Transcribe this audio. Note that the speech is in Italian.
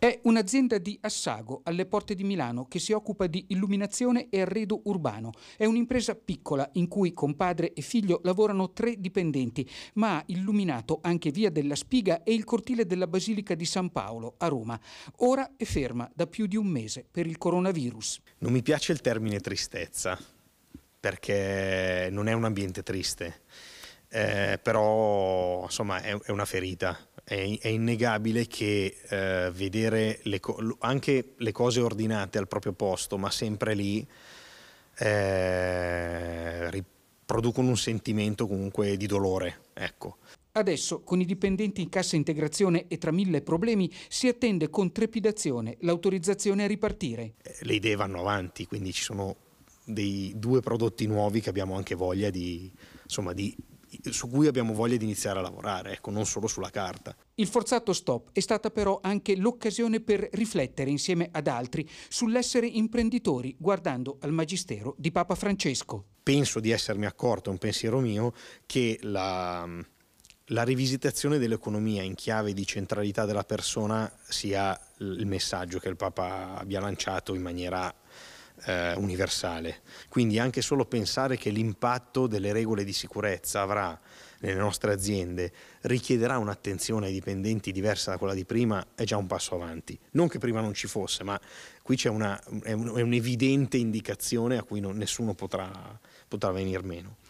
È un'azienda di Assago, alle porte di Milano, che si occupa di illuminazione e arredo urbano. È un'impresa piccola in cui con padre e figlio lavorano tre dipendenti, ma ha illuminato anche Via della Spiga e il cortile della Basilica di San Paolo a Roma. Ora è ferma da più di un mese per il coronavirus. Non mi piace il termine tristezza, perché non è un ambiente triste, eh, però insomma è, è una ferita è, è innegabile che eh, vedere le anche le cose ordinate al proprio posto, ma sempre lì, eh, riproducono un sentimento comunque di dolore. Ecco. Adesso, con i dipendenti in cassa integrazione e tra mille problemi, si attende con trepidazione l'autorizzazione a ripartire. Eh, le idee vanno avanti, quindi ci sono dei due prodotti nuovi che abbiamo anche voglia di, insomma, di su cui abbiamo voglia di iniziare a lavorare, ecco, non solo sulla carta. Il forzato stop è stata però anche l'occasione per riflettere insieme ad altri sull'essere imprenditori guardando al magistero di Papa Francesco. Penso di essermi accorto, è un pensiero mio, che la, la rivisitazione dell'economia in chiave di centralità della persona sia il messaggio che il Papa abbia lanciato in maniera eh, universale. Quindi anche solo pensare che l'impatto delle regole di sicurezza avrà nelle nostre aziende richiederà un'attenzione ai dipendenti diversa da quella di prima è già un passo avanti. Non che prima non ci fosse, ma qui c'è una, è un'evidente indicazione a cui non, nessuno potrà, potrà venir meno.